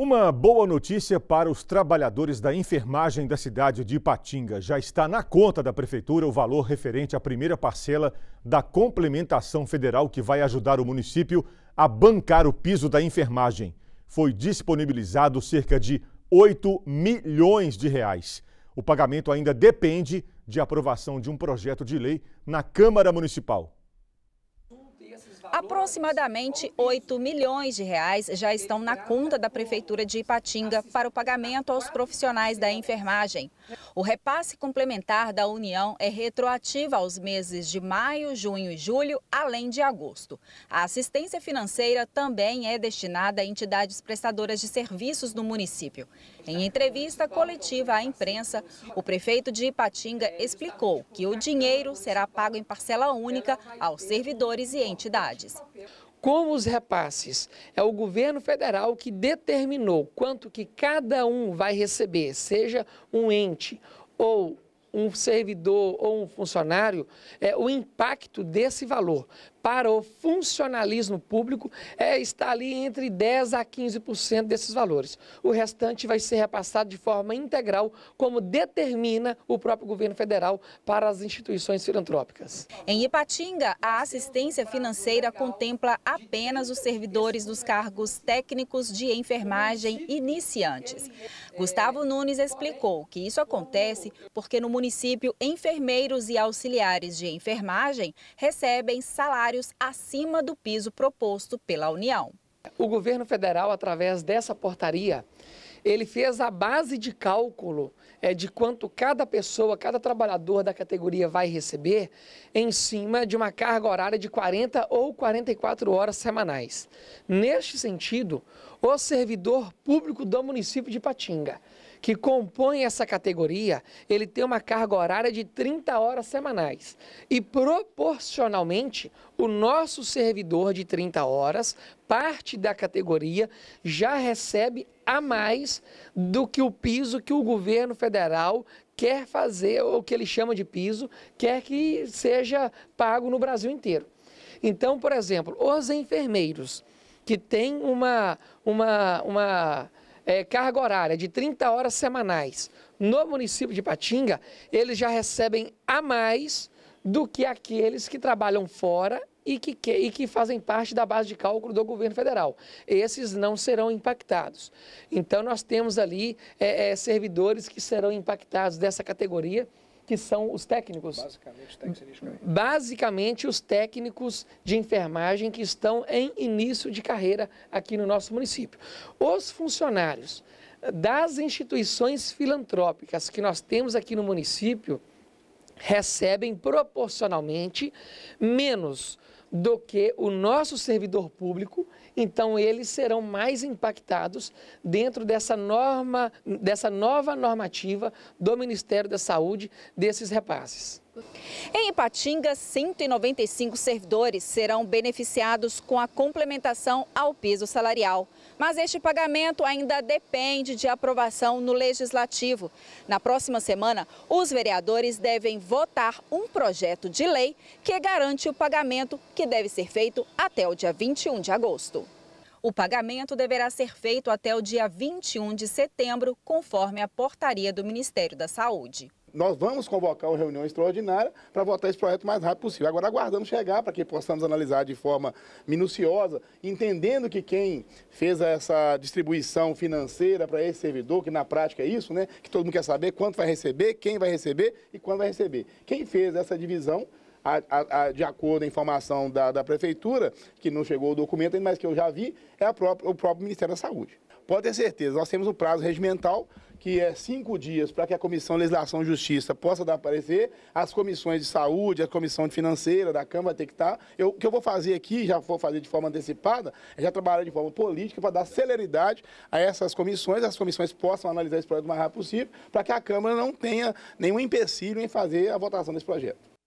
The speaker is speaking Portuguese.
Uma boa notícia para os trabalhadores da enfermagem da cidade de Ipatinga. Já está na conta da prefeitura o valor referente à primeira parcela da complementação federal que vai ajudar o município a bancar o piso da enfermagem. Foi disponibilizado cerca de 8 milhões de reais. O pagamento ainda depende de aprovação de um projeto de lei na Câmara Municipal. Aproximadamente 8 milhões de reais já estão na conta da Prefeitura de Ipatinga para o pagamento aos profissionais da enfermagem. O repasse complementar da União é retroativo aos meses de maio, junho e julho, além de agosto. A assistência financeira também é destinada a entidades prestadoras de serviços no município. Em entrevista coletiva à imprensa, o prefeito de Ipatinga explicou que o dinheiro será pago em parcela única aos servidores e entidades cidades. os repasses, é o governo federal que determinou quanto que cada um vai receber, seja um ente ou um servidor ou um funcionário, é, o impacto desse valor para o funcionalismo público é, está ali entre 10% a 15% desses valores. O restante vai ser repassado de forma integral, como determina o próprio governo federal para as instituições filantrópicas. Em Ipatinga, a assistência financeira contempla apenas os servidores dos cargos técnicos de enfermagem iniciantes. Gustavo Nunes explicou que isso acontece porque no município, enfermeiros e auxiliares de enfermagem recebem salários acima do piso proposto pela União. O governo federal, através dessa portaria, ele fez a base de cálculo é, de quanto cada pessoa, cada trabalhador da categoria vai receber em cima de uma carga horária de 40 ou 44 horas semanais. Neste sentido, o servidor público do município de Patinga, que compõe essa categoria, ele tem uma carga horária de 30 horas semanais. E proporcionalmente, o nosso servidor de 30 horas, parte da categoria, já recebe a mais do que o piso que o governo federal quer fazer, ou que ele chama de piso, quer que seja pago no Brasil inteiro. Então, por exemplo, os enfermeiros que tem uma, uma, uma é, carga horária de 30 horas semanais no município de Patinga, eles já recebem a mais do que aqueles que trabalham fora e que, que, e que fazem parte da base de cálculo do governo federal. Esses não serão impactados. Então, nós temos ali é, é, servidores que serão impactados dessa categoria que são os técnicos. Basicamente, Basicamente, os técnicos de enfermagem que estão em início de carreira aqui no nosso município. Os funcionários das instituições filantrópicas que nós temos aqui no município recebem proporcionalmente menos do que o nosso servidor público, então eles serão mais impactados dentro dessa norma, dessa nova normativa do Ministério da Saúde desses repasses. Em Ipatinga, 195 servidores serão beneficiados com a complementação ao piso salarial. Mas este pagamento ainda depende de aprovação no Legislativo. Na próxima semana, os vereadores devem votar um projeto de lei que garante o pagamento que deve ser feito até o dia 21 de agosto. O pagamento deverá ser feito até o dia 21 de setembro, conforme a portaria do Ministério da Saúde nós vamos convocar uma reunião extraordinária para votar esse projeto o mais rápido possível. Agora aguardamos chegar para que possamos analisar de forma minuciosa, entendendo que quem fez essa distribuição financeira para esse servidor, que na prática é isso, né? Que todo mundo quer saber quanto vai receber, quem vai receber e quando vai receber. Quem fez essa divisão a, a, a, de acordo com a informação da, da prefeitura, que não chegou o documento, mas que eu já vi, é própria, o próprio Ministério da Saúde. Pode ter certeza, nós temos um prazo regimental que é cinco dias para que a Comissão de Legislação e Justiça possa dar parecer, as comissões de saúde, a comissão financeira da Câmara tem que estar. Tá. Eu, o que eu vou fazer aqui, já vou fazer de forma antecipada, é já trabalhar de forma política para dar celeridade a essas comissões, as comissões possam analisar esse projeto o mais rápido possível, para que a Câmara não tenha nenhum empecilho em fazer a votação desse projeto.